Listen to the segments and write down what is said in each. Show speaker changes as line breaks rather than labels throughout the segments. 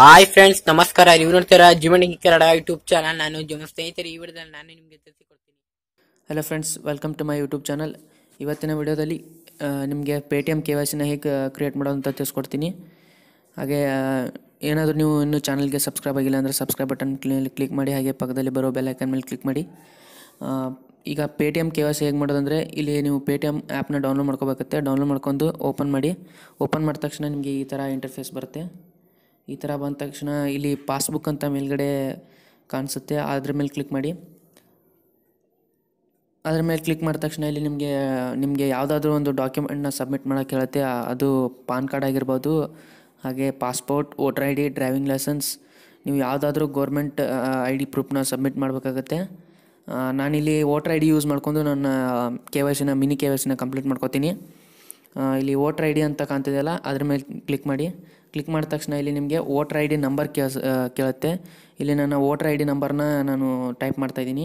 hi friends ನಮಸ್ಕಾರ ನೀವು ನೋಡ್ತೀರಾ ಜೀವನಿಗೆ ಕನ್ನಡ ಯೂಟ್ಯೂಬ್ ಚಾನಲ್ ನಾನು ಜೀವನ ಸ್ನೇಹಿತರು ಈ ವಿಡಿಯೋದಲ್ಲಿ ನಾನು ನಿಮಗೆ ತಿಳಿಸಿಕೊಡ್ತೀನಿ hello friends welcome to my YouTube channel ಇವತ್ತಿನ ವಿಡಿಯೋದಲ್ಲಿ ನಿಮಗೆ Paytm K Y ಹೇಗೆ ಕ್ರಿಯೇಟ್ ಮಾಡೋದು ಅಂತ ತಿಳಿಸ್ಕೊಡ್ತೀನಿ ಹಾಗೆ ಏನಾದರೂ ನೀವು ಇನ್ನೂ ಚಾನಲ್ಗೆ ಸಬ್ಸ್ಕ್ರೈಬ್ ಆಗಿಲ್ಲ ಅಂದರೆ ಸಬ್ಸ್ಕ್ರೈಬ್ ಬಟನ್ ಕ್ಲಿಕ್ ಮಾಡಿ ಹಾಗೆ ಪಕ್ಕದಲ್ಲಿ ಬರೋ ಬೆಲ್ ಐಕನ್ ಮೇಲೆ ಕ್ಲಿಕ್ ಮಾಡಿ ಈಗ Paytm K Y C ಹೇಗೆ ಮಾಡೋದಂದರೆ ಇಲ್ಲಿ ನೀವು ಪೇ ಟಿ ಎಮ್ ಆ್ಯಪ್ನ ಡೌನ್ಲೋಡ್ ಮಾಡ್ಕೋಬೇಕತ್ತೆ ಡೌನ್ಲೋಡ್ ಮಾಡ್ಕೊಂಡು ಓಪನ್ ಮಾಡಿ ಓಪನ್ ಮಾಡಿದ ತಕ್ಷಣ ನಿಮಗೆ ಈ ಥರ ಇಂಟರ್ಫೇಸ್ ಬರುತ್ತೆ ಈ ಥರ ಬಂದ ತಕ್ಷಣ ಇಲ್ಲಿ ಪಾಸ್ಬುಕ್ ಅಂತ ಮೇಲ್ಗಡೆ ಕಾಣಿಸುತ್ತೆ ಅದ್ರ ಮೇಲೆ ಕ್ಲಿಕ್ ಮಾಡಿ ಅದ್ರ ಮೇಲೆ ಕ್ಲಿಕ್ ಮಾಡಿದ ತಕ್ಷಣ ಇಲ್ಲಿ ನಿಮಗೆ ನಿಮಗೆ ಯಾವುದಾದ್ರೂ ಒಂದು ಡಾಕ್ಯುಮೆಂಟ್ನ ಸಬ್ಮಿಟ್ ಮಾಡೋಕ್ಕೆ ಹೇಳುತ್ತೆ ಅದು ಪಾನ್ ಕಾರ್ಡ್ ಆಗಿರ್ಬೋದು ಹಾಗೆ passport voter I D driving licence ನೀವು ಯಾವುದಾದ್ರೂ ಗೌರ್ಮೆಂಟ್ ಐ ಡಿ ಪ್ರೂಫ್ನ ಸಬ್ಮಿಟ್ ಮಾಡಬೇಕಾಗತ್ತೆ ನಾನಿಲ್ಲಿ ವೋಟರ್ ಐ ಡಿ ಯೂಸ್ ಮಾಡಿಕೊಂಡು ನನ್ನ ಕೆ ವೈ ಸಿನ ಮಿನಿ ಕೆ ವೈ ಸಿನ ಕಂಪ್ಲೀಟ್ ಮಾಡ್ಕೋತೀನಿ ಇಲ್ಲಿ ವೋಟ್ರ್ ಐ ಡಿ ಅಂತ ಕಾಣ್ತಿದೆಯಲ್ಲ ಅದ್ರ ಮೇಲೆ ಕ್ಲಿಕ್ ಮಾಡಿ ಕ್ಲಿಕ್ ಮಾಡಿದ ತಕ್ಷಣ ಇಲ್ಲಿ ನಿಮಗೆ ವೋಟ್ರ್ ಐ ಡಿ ನಂಬರ್ ಕೇಳ ಕೇಳುತ್ತೆ ಇಲ್ಲಿ ನನ್ನ ವೋಟ್ರ್ ಐ ಡಿ ನಂಬರ್ನ ನಾನು ಟೈಪ್ ಮಾಡ್ತಾಯಿದ್ದೀನಿ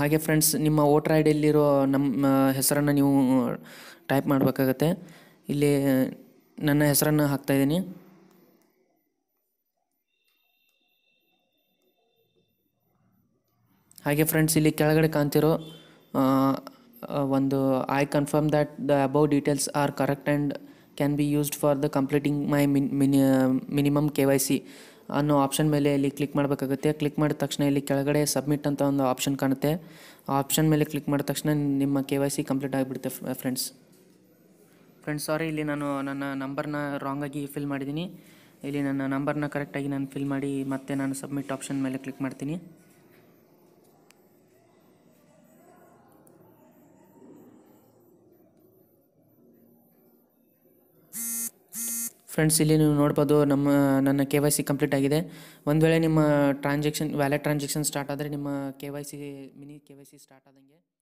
ಹಾಗೆ ಫ್ರೆಂಡ್ಸ್ ನಿಮ್ಮ ವೋಟರ್ ಐ ಡಿಯಲ್ಲಿರೋ ನಮ್ಮ ಹೆಸರನ್ನು ನೀವು ಟೈಪ್ ಮಾಡಬೇಕಾಗತ್ತೆ ಇಲ್ಲಿ ನನ್ನ ಹೆಸರನ್ನು ಹಾಕ್ತಾಯಿದ್ದೀನಿ ಹಾಗೆ ಫ್ರೆಂಡ್ಸ್ ಇಲ್ಲಿ ಕೆಳಗಡೆ ಕಾಣ್ತಿರೋ ಒಂದು I confirm that the above details are correct and can be used for the completing my min mini minimum K Y C ಅನ್ನೋ ಆಪ್ಷನ್ ಮೇಲೆ ಇಲ್ಲಿ ಕ್ಲಿಕ್ ಮಾಡಬೇಕಾಗುತ್ತೆ ಕ್ಲಿಕ್ ಮಾಡಿದ ತಕ್ಷಣ ಇಲ್ಲಿ ಕೆಳಗಡೆ ಸಬ್ಮಿಟ್ ಅಂತ ಒಂದು ಆಪ್ಷನ್ ಕಾಣುತ್ತೆ ಆ ಆಪ್ಷನ್ ಮೇಲೆ ಕ್ಲಿಕ್ ಮಾಡಿದ ತಕ್ಷಣ ನಿಮ್ಮ ಕೆ ವೈ ಸಿ ಕಂಪ್ಲೀಟ್ ಆಗಿಬಿಡುತ್ತೆ ಫ್ರೆಂಡ್ಸ್ ಫ್ರೆಂಡ್ಸ್ ಸಾರಿ ಇಲ್ಲಿ ನಾನು ನನ್ನ ನಂಬರ್ನ ರಾಂಗಾಗಿ ಫಿಲ್ ಮಾಡಿದ್ದೀನಿ ಇಲ್ಲಿ ನನ್ನ ನಂಬರ್ನ ಕರೆಕ್ಟಾಗಿ ನಾನು ಫಿಲ್ ಮಾಡಿ ಮತ್ತೆ ನಾನು ಸಬ್ಮಿಟ್ ಆಪ್ಷನ್ ಮೇಲೆ ಕ್ಲಿಕ್ ಮಾಡ್ತೀನಿ ಫ್ರೆಂಡ್ಸ್ ಇಲ್ಲಿ ನೀವು ನೋಡ್ಬೋದು ನಮ್ಮ ನನ್ನ ಕೆ ವೈ ಸಿ ಕಂಪ್ಲೀಟ್ ಆಗಿದೆ ಒಂದು ವೇಳೆ ನಿಮ್ಮ ಟ್ರಾನ್ಸಾಕ್ಷನ್ ವ್ಯಾಲೆಟ್ ಟ್ರಾನ್ಸಾಕ್ಷನ್ ಸ್ಟಾರ್ಟ್ ಆದರೆ ನಿಮ್ಮ K Y C mini K Y C start ಆದಂಗೆ